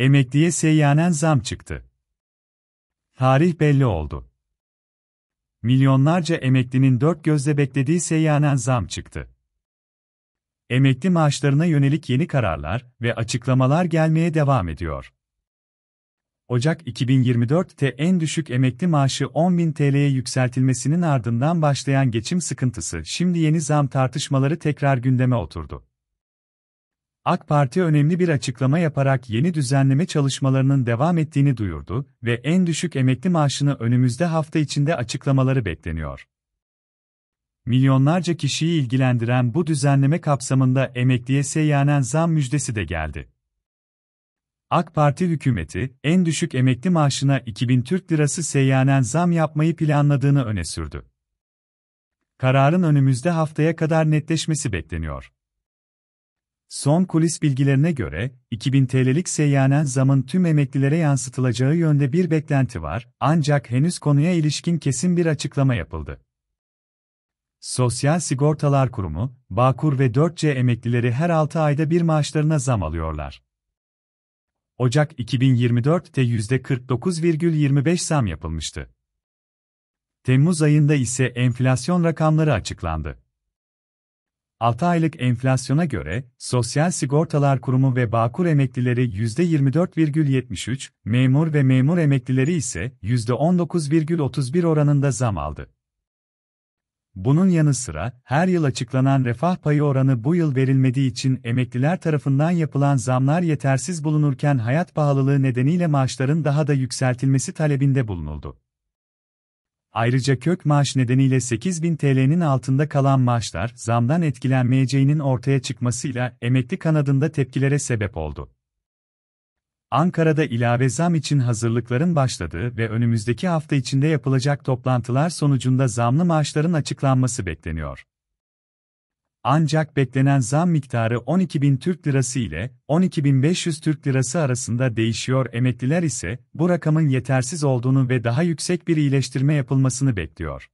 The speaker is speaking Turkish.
Emekliye seyyanen zam çıktı. Tarih belli oldu. Milyonlarca emeklinin dört gözle beklediği seyyanen zam çıktı. Emekli maaşlarına yönelik yeni kararlar ve açıklamalar gelmeye devam ediyor. Ocak 2024'te en düşük emekli maaşı 10.000 TL'ye yükseltilmesinin ardından başlayan geçim sıkıntısı şimdi yeni zam tartışmaları tekrar gündeme oturdu. AK Parti önemli bir açıklama yaparak yeni düzenleme çalışmalarının devam ettiğini duyurdu ve en düşük emekli maaşını önümüzde hafta içinde açıklamaları bekleniyor. Milyonlarca kişiyi ilgilendiren bu düzenleme kapsamında emekliye seyyanen zam müjdesi de geldi. AK Parti hükümeti, en düşük emekli maaşına 2000 Türk Lirası seyyanen zam yapmayı planladığını öne sürdü. Kararın önümüzde haftaya kadar netleşmesi bekleniyor. Son kulis bilgilerine göre, 2000 TL'lik seyyanen zamın tüm emeklilere yansıtılacağı yönde bir beklenti var, ancak henüz konuya ilişkin kesin bir açıklama yapıldı. Sosyal Sigortalar Kurumu, Bağkur ve 4C emeklileri her 6 ayda bir maaşlarına zam alıyorlar. Ocak 2024'te %49,25 zam yapılmıştı. Temmuz ayında ise enflasyon rakamları açıklandı. 6 aylık enflasyona göre, Sosyal Sigortalar Kurumu ve Bağkur emeklileri %24,73, memur ve memur emeklileri ise %19,31 oranında zam aldı. Bunun yanı sıra, her yıl açıklanan refah payı oranı bu yıl verilmediği için emekliler tarafından yapılan zamlar yetersiz bulunurken hayat pahalılığı nedeniyle maaşların daha da yükseltilmesi talebinde bulunuldu. Ayrıca kök maaş nedeniyle 8000 TL'nin altında kalan maaşlar zamdan etkilenmeyeceğinin ortaya çıkmasıyla emekli kanadında tepkilere sebep oldu. Ankara'da ilave zam için hazırlıkların başladığı ve önümüzdeki hafta içinde yapılacak toplantılar sonucunda zamlı maaşların açıklanması bekleniyor. Ancak beklenen zam miktarı 12.000 Türk Lirası ile 12.500 Türk Lirası arasında değişiyor. Emekliler ise bu rakamın yetersiz olduğunu ve daha yüksek bir iyileştirme yapılmasını bekliyor.